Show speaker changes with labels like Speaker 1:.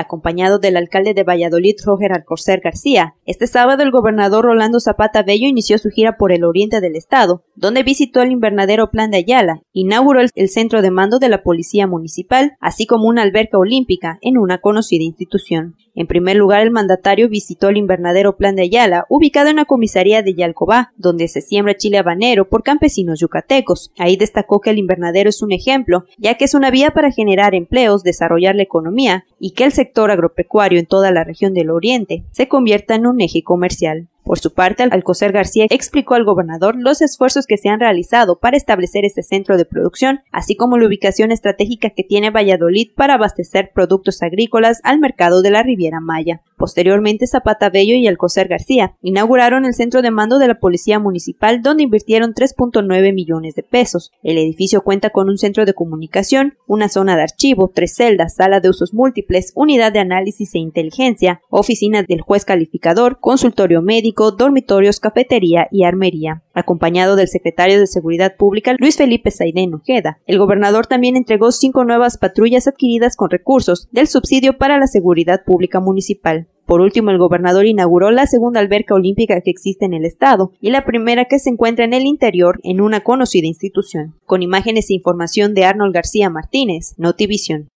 Speaker 1: acompañado del alcalde de Valladolid, Roger Alcorcer García. Este sábado, el gobernador Rolando Zapata Bello inició su gira por el oriente del estado, donde visitó el invernadero Plan de Ayala, inauguró el centro de mando de la Policía Municipal, así como una alberca olímpica en una conocida institución. En primer lugar, el mandatario visitó el invernadero Plan de Ayala, ubicado en la comisaría de Yalcobá, donde se siembra chile habanero por campesinos yucatecos. Ahí destacó que el invernadero es un ejemplo, ya que es una vía para generar empleos, desarrollar la economía y que el sector agropecuario en toda la región del Oriente se convierta en un eje comercial. Por su parte, Alcocer García explicó al gobernador los esfuerzos que se han realizado para establecer este centro de producción, así como la ubicación estratégica que tiene Valladolid para abastecer productos agrícolas al mercado de la Riviera Maya. Posteriormente Zapata Bello y Alcocer García inauguraron el centro de mando de la Policía Municipal donde invirtieron 3.9 millones de pesos. El edificio cuenta con un centro de comunicación, una zona de archivo, tres celdas, sala de usos múltiples, unidad de análisis e inteligencia, oficina del juez calificador, consultorio médico, dormitorios, cafetería y armería. Acompañado del secretario de Seguridad Pública Luis Felipe Saidén Ojeda, el gobernador también entregó cinco nuevas patrullas adquiridas con recursos del subsidio para la seguridad pública municipal. Por último, el gobernador inauguró la segunda alberca olímpica que existe en el estado y la primera que se encuentra en el interior en una conocida institución. Con imágenes e información de Arnold García Martínez, Notivision.